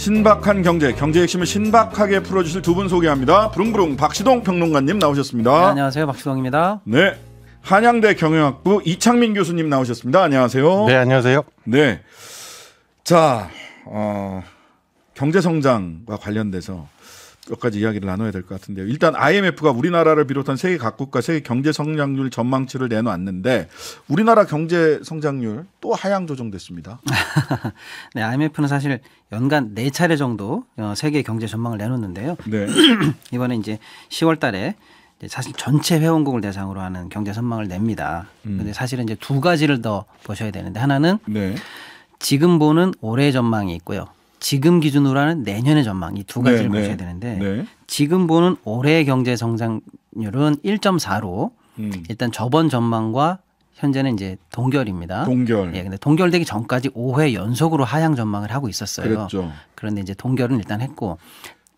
신박한 경제, 경제 핵심을 신박하게 풀어주실 두 분 소개합니다. 부릉부릉 박시동 평론가님 나오셨습니다. 네, 안녕하세요, 박시동입니다. 네, 한양대 경영학부 이창민 교수님 나오셨습니다. 안녕하세요. 네, 안녕하세요. 네, 자, 어, 경제 성장과 관련돼서 몇 가지 이야기를 나눠야 될 것 같은데요. 일단 IMF가 우리나라를 비롯한 세계 각국과 세계 경제 성장률 전망치를 내놓았는데 우리나라 경제 성장률 또 하향 조정됐습니다. 네, IMF는 사실 연간 네 차례 정도 어, 세계 경제 전망을 내놓는데요. 네. 이번에 이제 10월 달에 사실 전체 회원국을 대상으로 하는 경제 전망을 냅니다. 그런데 음. 사실은 이제 두 가지를 더 보셔야 되는데 하나는 네. 지금 보는 올해 전망이 있고요. 지금 기준으로 하는 내년의 전망 이두 네, 가지를 네, 보셔야 되는데 네. 지금 보는 올해 경제 성장률은 1.4로 음. 일단 저번 전망과 현재는 이제 동결입니다. 동결. 예, 근데 동결되기 전까지 5회 연속으로 하향 전망을 하고 있었어요. 그랬죠. 그런데 이제 동결은 일단 했고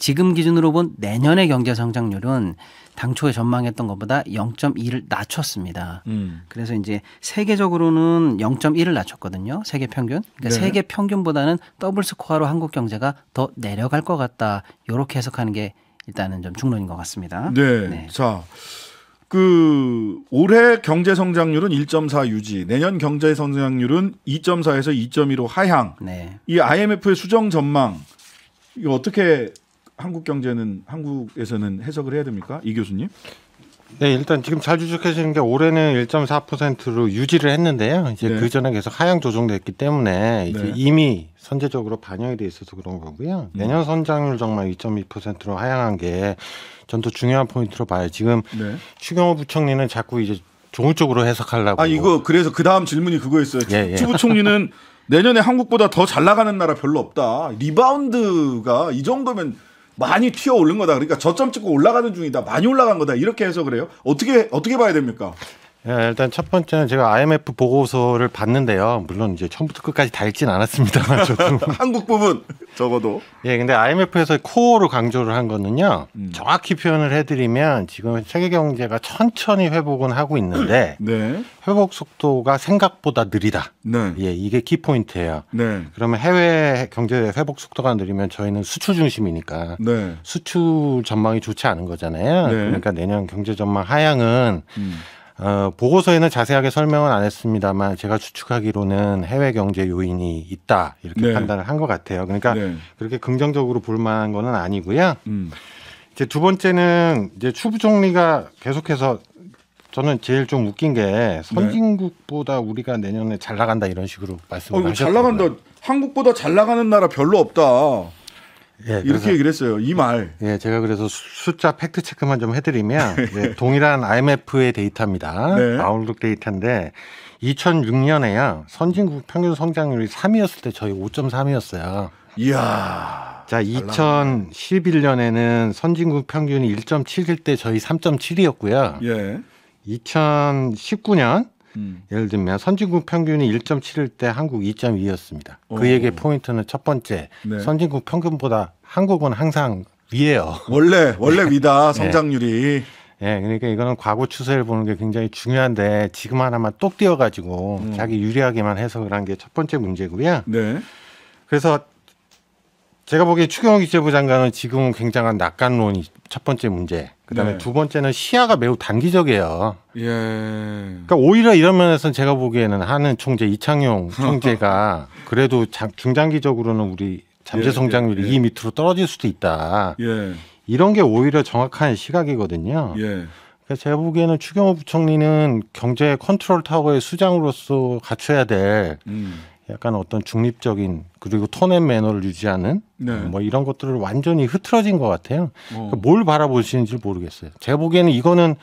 지금 기준으로 본 내년의 경제 성장률은 당초에 전망했던 것보다 0.2를 낮췄습니다. 음. 그래서 이제 세계적으로는 0.1을 낮췄거든요. 세계 평균. 그러니까 네. 세계 평균보다는 더블 스코어로 한국 경제가 더 내려갈 것 같다. 이렇게 해석하는 게 일단은 좀 중론인 것 같습니다. 네. 네. 자. 그 올해 경제 성장률은 1.4 유지, 내년 경제 성장률은 2.4에서 2.2로 하향. 네. 이 IMF의 수정 전망 이거 어떻게 한국 경제는 한국에서는 해석을 해야 됩니까? 이 교수님? 네, 일단 지금 잘 추적해지는 게 올해는 1.4%로 유지를 했는데요. 이제 네. 그 전에 계속 하향 조정됐기 때문에 이제 네. 이미 선제적으로 반영이 돼 있어서 그런 거고요. 음. 내년 선장률 정말 2.2%로 하향한 게전더 중요한 포인트로 봐요. 지금 네. 추경호 부총리는 자꾸 이제 좋은 쪽으로 해석하려고. 아, 이거 그래서 그 다음 질문이 그거였어요. 예, 예. 추 부총리는 내년에 한국보다 더 잘 나가는 나라 별로 없다. 리바운드가 이 정도면 많이 튀어 오른 거다. 그러니까 저점 찍고 올라가는 중이다. 많이 올라간 거다. 이렇게 해서 그래요. 어떻게 어떻게 봐야 됩니까? 예, 일단 첫 번째는 제가 IMF 보고서를 봤는데요. 물론 이제 처음부터 끝까지 다 읽진 않았습니다만 저도 한국 부분 적어도 예, 근데 IMF에서 코어로 강조를 한 거는요. 음. 정확히 표현을 해드리면 지금 세계 경제가 천천히 회복은 하고 있는데 네. 회복 속도가 생각보다 느리다. 네. 예, 이게 키 포인트예요. 네. 그러면 해외 경제 회복 속도가 느리면 저희는 수출 중심이니까 네. 수출 전망이 좋지 않은 거잖아요. 네. 그러니까 내년 경제 전망 하향은 음. 어, 보고서에는 자세하게 설명은 안 했습니다만 제가 추측하기로는 해외 경제 요인이 있다 이렇게 네. 판단을 한 것 같아요. 그러니까 네. 그렇게 긍정적으로 볼만한 거는 아니고요. 음. 이제 두 번째는 이제 추부 총리가 계속해서 저는 제일 좀 웃긴 게 선진국보다 우리가 내년에 잘 나간다 이런 식으로 말씀을 어, 하셨어요. 잘 나간다. 한국보다 잘 나가는 나라 별로 없다. 예, 이렇게 얘기를 했어요. 이 말. 예, 제가 그래서 숫자 팩트 체크만 좀 해드리면 예. 예, 동일한 IMF의 데이터입니다. 네. 아웃룩 데이터인데 2006년에야 선진국 평균 성장률이 3이었을 때 저희 5.3이었어요. 이야. 자, 2011년에는 선진국 평균이 1.7일 때 저희 3.7이었고요. 예. 2019년 음. 예를 들면 선진국 평균이 1.7일 때 한국 2.2였습니다. 그에게 포인트는 첫 번째 네. 선진국 평균보다 한국은 항상 위에요. 원래 원래 위다 네. 성장률이. 예, 그러니까 이거는 과거 추세를 보는 게 굉장히 중요한데 지금 하나만 똑 띄어가지고 음. 자기 유리하게만 해석을 한 게 첫 번째 문제고요. 네. 그래서 제가 보기에 추경호 기재부 장관은 지금은 굉장한 낙관론이 첫 번째 문제. 그다음에 네. 두 번째는 시야가 매우 단기적이에요. 예. 그러니까 오히려 이런 면에서는 제가 보기에는 하는 총재 이창용 총재가 그래도 장, 중장기적으로는 우리 잠재 성장률이 예, 예, 예, 이 밑으로 떨어질 수도 있다. 예. 이런 게 오히려 정확한 시각이거든요. 예. 그러니까 제가 보기에는 추경호 부총리는 경제 컨트롤 타워의 수장으로서 갖춰야 될 음. 약간 어떤 중립적인 그리고 톤 앤 매너를 유지하는 네. 뭐 이런 것들을 완전히 흐트러진 것 같아요. 어. 그러니까 뭘 바라보시는지 모르겠어요. 제가 보기에는 이거는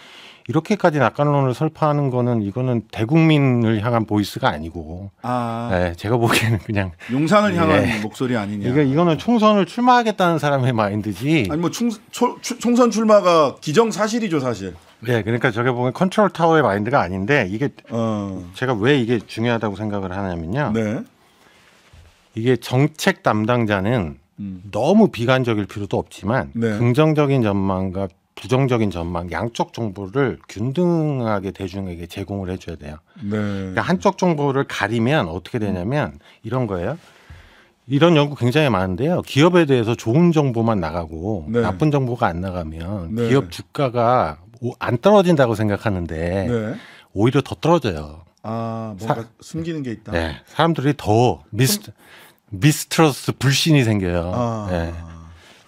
이렇게까지 낙관론을 설파하는 거는 이거는 대국민을 향한 보이스가 아니고 아. 네, 제가 보기에는 그냥 용산을 예. 향한 목소리 아니냐. 그러 이거는 총선을 출마하겠다는 사람의 마인드지. 아니 뭐 총, 초, 초, 총선 출마가 기정사실이죠 사실. 네, 그러니까 저게 보면 컨트롤 타워의 마인드가 아닌데 이게 어. 제가 왜 이게 중요하다고 생각을 하냐면요. 네. 이게 정책 담당자는 음. 너무 비관적일 필요도 없지만 네. 긍정적인 전망과 부정적인 전망 양쪽 정보를 균등하게 대중에게 제공을 해줘야 돼요. 네. 그러니까 한쪽 정보를 가리면 어떻게 되냐면 이런 거예요. 이런 연구 굉장히 많은데요. 기업에 대해서 좋은 정보만 나가고 네. 나쁜 정보가 안 나가면 네. 기업 주가가 안 떨어진다고 생각하는데 네. 오히려 더 떨어져요. 아 뭔가 사, 숨기는 게 있다. 네, 사람들이 더 미스 숨... 미스트러스 불신이 생겨요. 아. 네.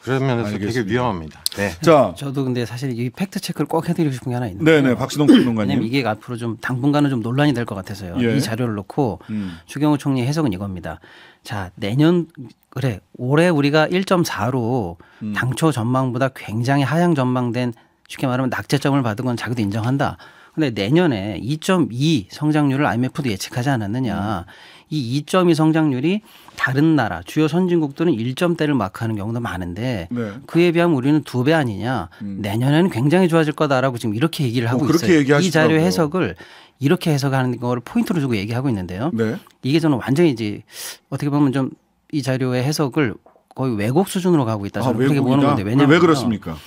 그러면서 알겠습니다. 되게 위험합니다. 네. 자, 저도 근데 사실 이 팩트 체크를 꼭 해드리고 싶은 게 하나 있는데. 네네, 박수동 평론가님. 이게 앞으로 좀 당분간은 좀 논란이 될 것 같아서요. 예. 이 자료를 놓고 음. 추경호 총리 해석은 이겁니다. 자, 내년 그래 올해 우리가 1.4로 음. 당초 전망보다 굉장히 하향 전망된 쉽게 말하면 낙제점을 받은 건 자기도 인정한다. 근데 내년에 2.2 성장률을 IMF도 예측하지 않았느냐. 이 2.2 성장률이 다른 나라 주요 선진국들은 1점대를 마크하는 경우도 많은데 네. 그에 비하면 우리는 두 배 아니냐. 음. 내년에는 굉장히 좋아질 거다라고 지금 이렇게 얘기를 어, 하고 어, 있어요. 얘기요이 자료 해석을 이렇게 해석하는 거를 포인트로 주고 얘기하고 있는데요. 네. 이게 저는 완전히 이제 어떻게 보면 좀 이 자료의 해석을 거의 왜곡 수준으로 가고 있다 저는 아, 그렇게 보는 건데 왜냐면 아, 왜 그렇습니까?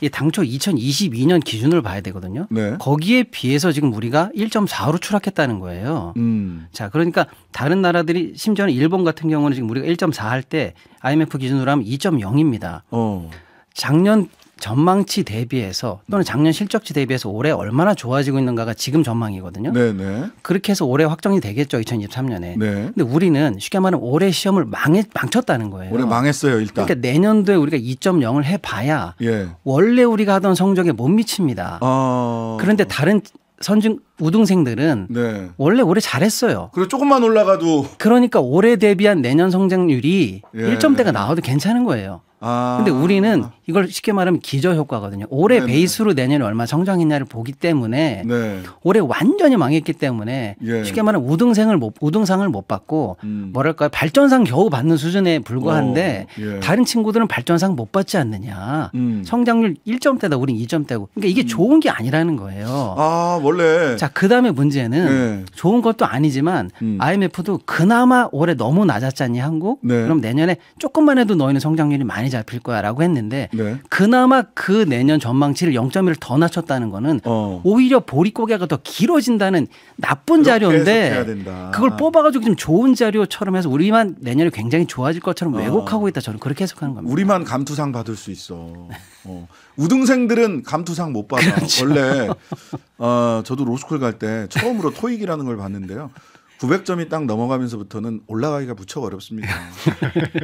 이 당초 2022년 기준을 봐야 되거든요. 네. 거기에 비해서 지금 우리가 1.4로 추락했다는 거예요. 음. 자, 그러니까 다른 나라들이 심지어는 일본 같은 경우는 지금 우리가 1.4 할 때 IMF 기준으로 하면 2.0입니다. 어. 작년 전망치 대비해서 또는 음. 작년 실적치 대비해서 올해 얼마나 좋아지고 있는가가 지금 전망이거든요. 네네. 네. 그렇게 해서 올해 확정이 되겠죠. 2023년에. 네. 근데 우리는 쉽게 말하면 올해 시험을 망했, 망쳤다는 거예요. 올해 망했어요, 일단. 그러니까 내년도에 우리가 2.0을 해봐야 예. 원래 우리가 하던 성적에 못 미칩니다. 어... 그런데 다른 선진 우등생들은 네. 원래 올해 잘했어요. 그리고 조금만 올라가도 그러니까 올해 대비한 내년 성장률이 예. 1점대가 나와도 괜찮은 거예요. 아. 근데 우리는 이걸 쉽게 말하면 기저 효과거든요. 올해 네네. 베이스로 내년에 얼마 성장했냐를 보기 때문에 네. 올해 완전히 망했기 때문에 예. 쉽게 말하면 우등생을 못 우등상을 못 받고 음. 뭐랄까요 발전상 겨우 받는 수준에 불과한데 어, 예. 다른 친구들은 발전상 못 받지 않느냐. 음. 성장률 1점대다 우린 2점대고. 그러니까 이게 음. 좋은 게 아니라는 거예요. 아 원래 자 자, 그 다음에 문제는 네. 좋은 것도 아니지만 음. IMF도 그나마 올해 너무 낮았잖니 한국? 네. 그럼 내년에 조금만 해도 너희는 성장률이 많이 잡힐 거야 라고 했는데 네. 그나마 그 내년 전망치를 0.1을 더 낮췄다는 거는 어. 오히려 보릿고개가 더 길어진다는 나쁜 자료인데 그걸 아. 뽑아가지고 좀 좋은 자료처럼 해서 우리만 내년에 굉장히 좋아질 것처럼 아. 왜곡하고 있다 저는 그렇게 해석하는 겁니다. 우리만 감투상 받을 수 있어. 어. 우등생들은 감투상 못 받아. 그렇죠. 원래 어, 저도 로스쿨 갈 때 처음으로 토익이라는 걸 봤는데요. 900점이 딱 넘어가면서부터는 올라가기가 무척 어렵습니다.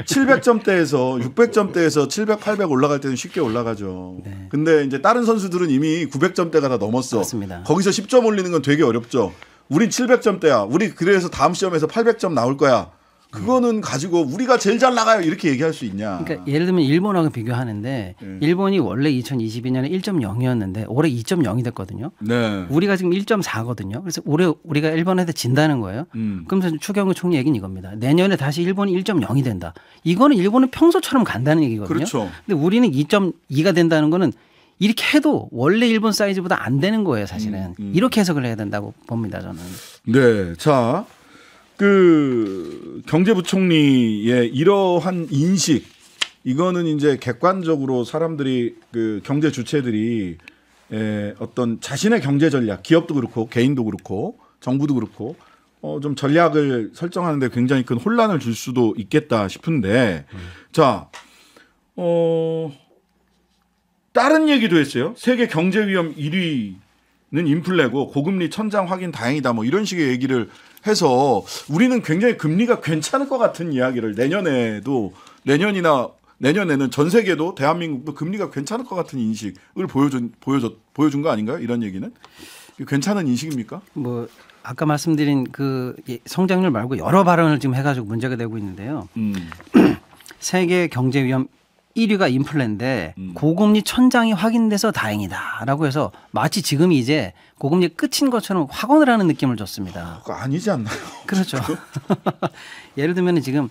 700점대에서 600점대에서 700, 800 올라갈 때는 쉽게 올라가죠. 네. 근데 이제 다른 선수들은 이미 900점대가 다 넘었어. 그습니다 거기서 10점 올리는 건 되게 어렵죠. 우린 700점대야. 우리 그래서 다음 시험에서 800점 나올 거야. 그거는 가지고 우리가 제일 잘 나가요 이렇게 얘기할 수 있냐? 그러니까 예를 들면 일본하고 비교하는데 예. 일본이 원래 2022년에 1.0이었는데 올해 2.0이 됐거든요. 네. 우리가 지금 1.4거든요. 그래서 올해 우리가 일본한테 진다는 거예요. 음. 그러면서 추경호 총리 얘기는 이겁니다. 내년에 다시 일본이 1.0이 된다. 이거는 일본은 평소처럼 간다는 얘기거든요. 그렇죠. 근데 우리는 2.2가 된다는 거는 이렇게 해도 원래 일본 사이즈보다 안 되는 거예요, 사실은. 음, 음. 이렇게 해석을 해야 된다고 봅니다, 저는. 네. 자, 그 경제부총리의 이러한 인식 이거는 이제 객관적으로 사람들이 그 경제 주체들이 에, 어떤 자신의 경제 전략, 기업도 그렇고 개인도 그렇고 정부도 그렇고 어, 좀 전략을 설정하는데 굉장히 큰 혼란을 줄 수도 있겠다 싶은데 음. 자 어. 다른 얘기도 했어요. 세계 경제 위험 1위 금리는 인플레고 고금리 천장 확인 다행이다 뭐 이런 식의 얘기를 해서 우리는 굉장히 금리가 괜찮을 것 같은 이야기를 내년에도 내년이나 내년에는 전 세계도 대한민국도 금리가 괜찮을 것 같은 인식을 보여준 보여줬 보여준 거 아닌가요? 이런 얘기는 괜찮은 인식입니까? 뭐 아까 말씀드린 그 예, 성장률 말고 여러 발언을 지금 해가지고 문제가 되고 있는데요. 음. 세계 경제 위험 1위가 인플레인데 음. 고금리 천장이 확인돼서 다행이다라고 해서 마치 지금이 이제 고금리 끝인 것처럼 확언을 하는 느낌을 줬습니다. 아니지 않나요? 그렇죠. 예를 들면 지금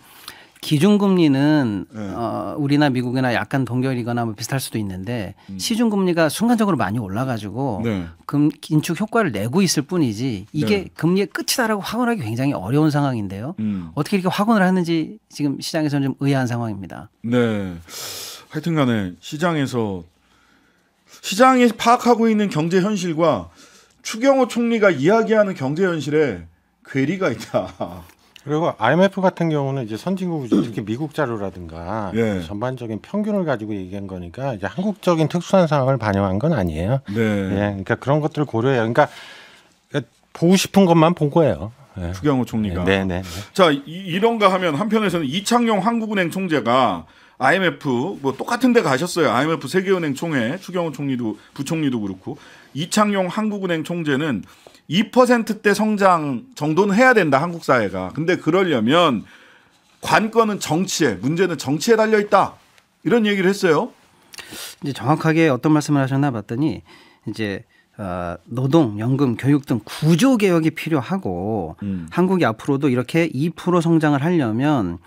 기준금리는 네. 어, 우리나 미국이나 약간 동결이거나 뭐 비슷할 수도 있는데 음. 시중금리가 순간적으로 많이 올라가지고 네. 금 긴축 효과를 내고 있을 뿐이지 이게 네. 금리의 끝이다라고 확언하기 굉장히 어려운 상황인데요. 음. 어떻게 이렇게 확언을 하는지 지금 시장에서는 좀 의아한 상황입니다. 네. 하여튼간에 시장에서 시장이 파악하고 있는 경제 현실과 추경호 총리가 이야기하는 경제 현실에 괴리가 있다. 그리고 IMF 같은 경우는 이제 선진국 특히 미국 자료라든가 예. 전반적인 평균을 가지고 얘기한 거니까 이제 한국적인 특수한 상황을 반영한 건 아니에요. 네. 예. 그러니까 그런 것들을 고려해요. 그러니까 보고 싶은 것만 본 거예요. 예. 추경호 총리가. 네, 네. 네. 자, 이, 이런가 하면 한편에서는 이창용 한국은행 총재가 IMF 뭐 똑같은 데 가셨어요. IMF 세계은행 총회 추경호 총리도 부총리도 그렇고 이창용 한국은행 총재는 2%대 성장 정도는 해야 된다 한국 사회가. 근데 그러려면 관건은 정치에 문제는 정치에 달려 있다 이런 얘기를 했어요. 이제 정확하게 어떤 말씀을 하셨나 봤더니 이제 어, 노동, 연금, 교육 등 구조 개혁이 필요하고 음. 한국이 앞으로도 이렇게 2% 성장을 하려면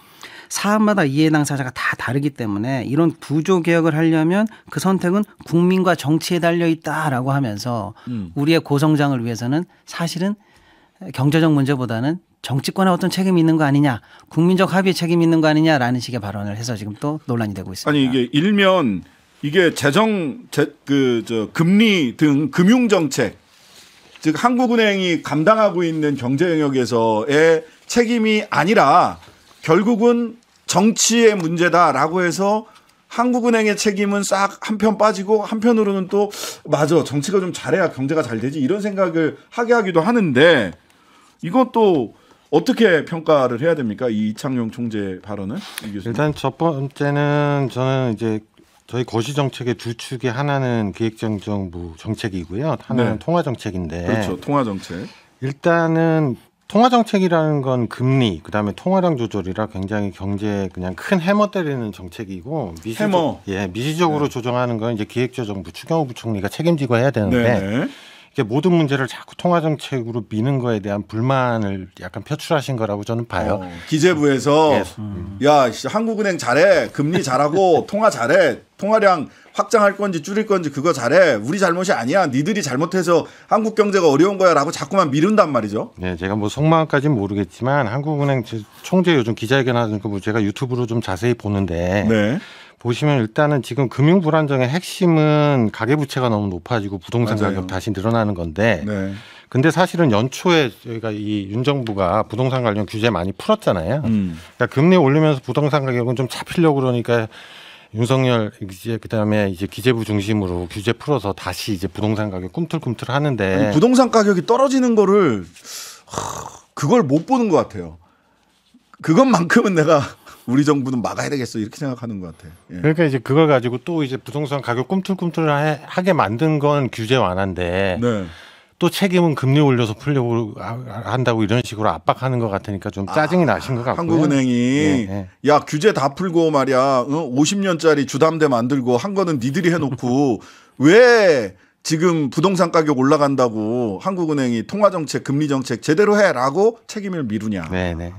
사안마다 이해 당사자가 다 다르기 때문에 이런 구조 개혁을 하려면 그 선택은 국민과 정치에 달려 있다라고 하면서 음. 우리의 고성장을 위해서는 사실은 경제적 문제보다는 정치권에 어떤 책임이 있는 거 아니냐, 국민적 합의에 책임이 있는 거 아니냐라는 식의 발언을 해서 지금 또 논란이 되고 있습니다. 아니 이게 일면 이게 재정 그 저 금리 등 금융 정책 즉 한국은행이 감당하고 있는 경제 영역에서의 책임이 아니라 결국은 정치의 문제다라고 해서 한국은행의 책임은 싹 한편 빠지고 한편으로는 또 맞아 정치가 좀 잘해야 경제가 잘 되지 이런 생각을 하게 하기도 하는데 이것도 어떻게 평가를 해야 됩니까 이 이창용 총재 의 발언은 일단 첫 번째는 저는 이제 저희 거시 정책의 두 축의 하나는 기획정정부 정책이고요 하나는 네. 통화 정책인데 그렇죠 통화 정책 일단은 통화 정책이라는 건 금리, 그다음에 통화량 조절이라 굉장히 경제에 그냥 큰 해머 때리는 정책이고 미시적, 해머. 예, 미시적으로 네. 조정하는 건 이제 기획재정부 추경호 부총리가 책임지고 해야 되는데 네네. 이게 모든 문제를 자꾸 통화 정책으로 미는 거에 대한 불만을 약간 표출하신 거라고 저는 봐요. 어, 기재부에서 예. 음. 야, 한국은행 잘해, 금리 잘하고 통화 잘해, 통화량 확장할 건지 줄일 건지 그거 잘해. 우리 잘못이 아니야. 니들이 잘못해서 한국 경제가 어려운 거야라고 자꾸만 미룬단 말이죠. 네, 제가 뭐 속마음까지는 모르겠지만 한국은행 총재 요즘 기자회견 하는 거뭐 제가 유튜브로 좀 자세히 보는데 네. 보시면 일단은 지금 금융 불안정의 핵심은 가계 부채가 너무 높아지고 부동산 맞아요. 가격 다시 늘어나는 건데 네. 근데 사실은 연초에 저희가 이 윤정부가 부동산 관련 규제 많이 풀었잖아요. 음. 그러니까 금리 올리면서 부동산 가격은 좀 잡히려고 그러니까 윤석열 이제 그다음에 이제 기재부 중심으로 규제 풀어서 다시 이제 부동산 가격 꿈틀꿈틀 하는데 아니, 부동산 가격이 떨어지는 거를 그걸 못 보는 것 같아요. 그것만큼은 내가 우리 정부는 막아야 되겠어 이렇게 생각하는 것 같아. 예. 그러니까 이제 그걸 가지고 또 이제 부동산 가격 꿈틀꿈틀하게 만든 건 규제 완화인데 네. 또 책임은 금리 올려서 풀려고 한다고 이런 식으로 압박하는 것 같으니까 좀 짜증이 아, 나신 것 같고요. 한국은행이 예, 예. 야 규제 다 풀고 말이야 50년짜리 어, 주담대 만들고 한 거는 니들이 해놓고 왜 지금 부동산 가격 올라간다고 한국은행이 통화정책 금리정책 제대로 해라고 책임을 미루냐. 네네. 네.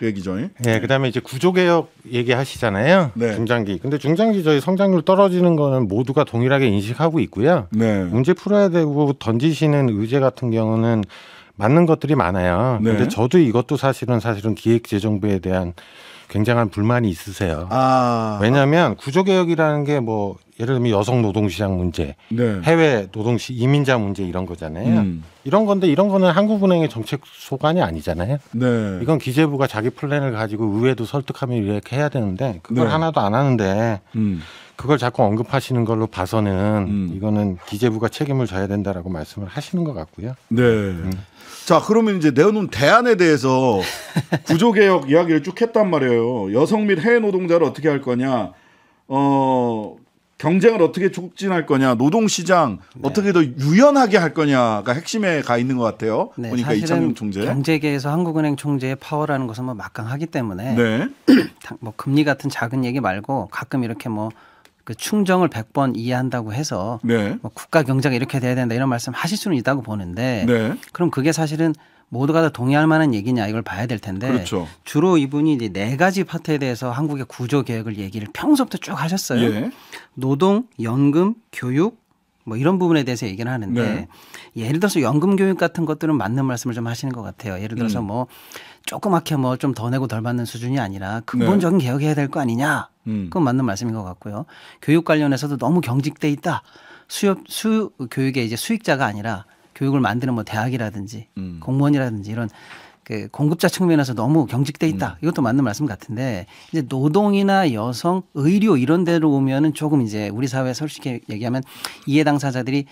그 얘기죠. 예, 네, 그다음에 이제 구조 개혁 얘기하시잖아요. 네. 중장기. 근데 중장기 저희 성장률 떨어지는 거는 모두가 동일하게 인식하고 있고요. 네. 문제 풀어야 되고 던지시는 의제 같은 경우는 맞는 것들이 많아요. 네. 근데 저도 이것도 사실은 사실은 기획재정부에 대한 굉장한 불만이 있으세요. 아. 왜냐하면 구조개혁이라는 게뭐 예를 들면 여성 노동시장 문제, 네. 해외 노동시 이민자 문제 이런 거잖아요. 음. 이런 건데 이런 거는 한국은행의 정책 소관이 아니잖아요. 네. 이건 기재부가 자기 플랜을 가지고 의회도 설득하면 이렇게 해야 되는데 그걸 네. 하나도 안 하는데 음. 그걸 자꾸 언급하시는 걸로 봐서는 음. 이거는 기재부가 책임을 져야 된다라고 말씀을 하시는 것 같고요. 네. 음. 자, 그러면 이제 내놓은 대안에 대해서 구조개혁 이야기를 쭉 했단 말이에요. 여성 및 해외 노동자를 어떻게 할 거냐. 어, 경쟁을 어떻게 촉진할 거냐, 노동시장 네. 어떻게 더 유연하게 할 거냐가 핵심에 가 있는 것 같아요. 네, 보니까 이창용 총재. 경제계에서 한국은행 총재의 파워라는 것은 뭐 막강하기 때문에 네. 뭐 금리 같은 작은 얘기 말고 가끔 이렇게 뭐 그 충정을 100번 이해한다고 해서 네. 뭐 국가 경제가 이렇게 돼야 된다 이런 말씀 하실 수는 있다고 보는데 네. 그럼 그게 사실은 모두가 다 동의할 만한 얘기냐 이걸 봐야 될 텐데 그렇죠. 주로 이분이 이제 네 가지 파트에 대해서 한국의 구조 개혁을 얘기를 평소부터 쭉 하셨어요. 예. 노동, 연금, 교육, 뭐 이런 부분에 대해서 얘기를 하는데 네. 예를 들어서 연금 교육 같은 것들은 맞는 말씀을 좀 하시는 것 같아요. 예를 들어서 음. 뭐 조그맣게 뭐 좀 더 내고 덜 받는 수준이 아니라 네. 근본적인 네. 개혁해야 될 거 아니냐. 음. 그건 맞는 말씀인 것 같고요. 교육 관련해서도 너무 경직돼 있다. 수업 수 교육의 이제 수익자가 아니라 교육을 만드는 뭐 대학이라든지 음. 공무원이라든지 이런 그 공급자 측면에서 너무 경직돼 있다. 음. 이것도 맞는 말씀 같은데 이제 노동이나 여성, 의료 이런 데로 오면은 조금 이제 우리 사회 에 솔직히 얘기하면 이해 당사자들이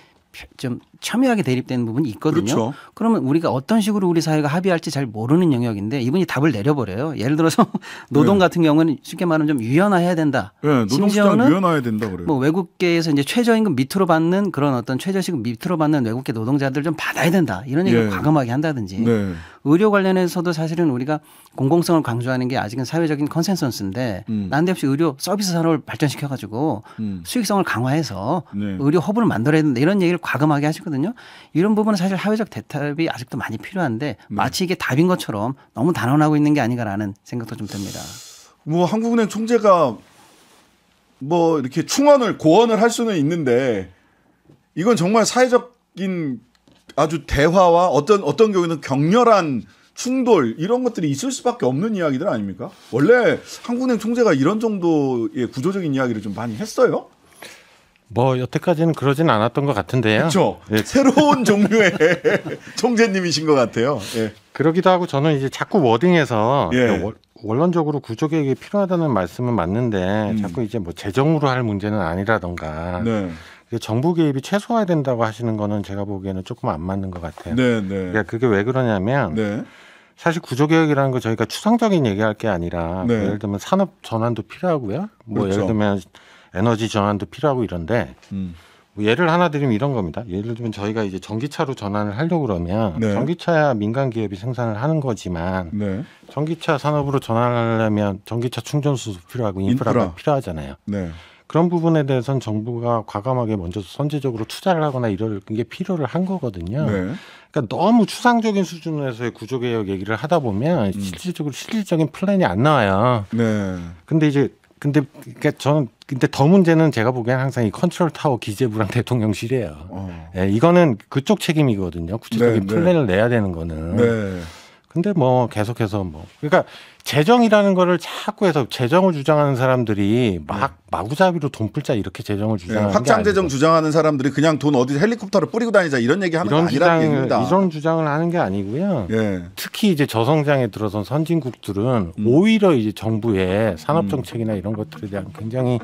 좀 첨예하게 대립되는 부분이 있거든요. 그렇죠. 그러면 우리가 어떤 식으로 우리 사회가 합의할지 잘 모르는 영역인데 이분이 답을 내려버려요. 예를 들어서 노동 네. 같은 경우는 쉽게 말하면 좀 유연화해야 된다. 네, 심지어는 유연화해야 된다 그래요. 뭐 외국계에서 이제 최저임금 밑으로 받는 그런 어떤 최저시급 밑으로 받는 외국계 노동자들 좀 받아야 된다. 이런 얘기를 예. 과감하게 한다든지 네. 의료 관련해서도 사실은 우리가 공공성을 강조하는 게 아직은 사회적인 컨센서스인데 음. 난데없이 의료 서비스 산업을 발전시켜가지고 음. 수익성을 강화해서 네. 의료 허브를 만들어야 된다 이런 얘기를 과감하게 하시고. 하거든요. 이런 부분은 사실 사회적 대답이 아직도 많이 필요한데 네. 마치 이게 답인 것처럼 너무 단언하고 있는 게 아닌가라는 생각도 좀 듭니다. 뭐 한국은행 총재가 뭐 이렇게 충원을 고언을 할 수는 있는데 이건 정말 사회적인 아주 대화와 어떤 어떤 경우에는 격렬한 충돌 이런 것들이 있을 수밖에 없는 이야기들 아닙니까? 원래 한국은행 총재가 이런 정도의 구조적인 이야기를 좀 많이 했어요. 뭐 여태까지는 그러진 않았던 것 같은데요. 그렇죠. 예. 새로운 종류의 총재님이신 것 같아요. 예. 그러기도 하고 저는 이제 자꾸 워딩에서 예. 그 원론적으로 구조 개혁이 필요하다는 말씀은 맞는데 음. 자꾸 이제 뭐 재정으로 할 문제는 아니라던가 네. 정부 개입이 최소화 된다고 하시는 거는 제가 보기에는 조금 안 맞는 것 같아요. 네, 네. 그러니까 그게 왜 그러냐면 네. 사실 구조개혁이라는 거 저희가 추상적인 얘기할 게 아니라 네. 뭐 예를 들면 산업 전환도 필요하고요. 뭐 그렇죠. 예를 들면 에너지 전환도 필요하고 이런데 음. 뭐 예를 하나 드리면 이런 겁니다. 예를 들면 저희가 이제 전기차로 전환을 하려고 그러면 네. 전기차야 민간 기업이 생산을 하는 거지만 네. 전기차 산업으로 전환하려면 전기차 충전 소도 필요하고 인프라가 인프라. 필요하잖아요. 네. 그런 부분에 대해서는 정부가 과감하게 먼저 선제적으로 투자를 하거나 이런 게 필요를 한 거거든요. 네. 그러니까 너무 추상적인 수준에서의 구조 개혁 얘기를 하다 보면 음. 실질적으로 실질적인 플랜이 안 나와요. 네. 근데 이제 근데 그러니까 저는 근데 더 문제는 제가 보기엔 항상 이 컨트롤 타워 기재부랑 대통령실이에요. 어. 예, 이거는 그쪽 책임이거든요. 구체적인 네, 네, 플랜을 내야 되는 거는. 네. 근데 뭐 계속해서 뭐 그러니까 재정이라는 거를 자꾸 해서 재정을 주장하는 사람들이 네. 막 네. 마구잡이로 돈풀자 이렇게 재정을 네, 주장하는 네, 확장 재정 주장하는 사람들이 그냥 돈 어디 헬리콥터를 뿌리고 다니자 이런 얘기 하는 이런 주장을, 얘기입니다. 이런 주장을 하는 게 아니고요. 네. 특히 이제 저성장에 들어선 선진국들은 음. 오히려 이제 정부의 산업 음. 정책이나 이런 것들에 대한 굉장히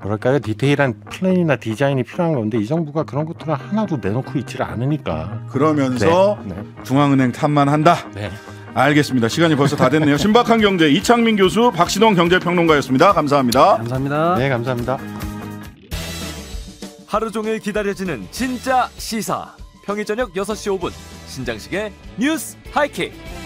뭐랄까요 디테일한 플랜이나 디자인이 필요한 건데 이 정부가 그런 것들을 하나도 내놓고 있지를 않으니까 그러면서 네. 중앙은행 탓만 한다. 알겠습니다. 시간이 벌써 다 됐네요. 신박한 경제 이창민 교수, 박신홍 경제평론가였습니다. 감사합니다. 감사합니다. 네, 감사합니다. 하루 종일 기다려지는 진짜 시사. 평일 저녁 6시 5분 신장식의 뉴스 하이킥.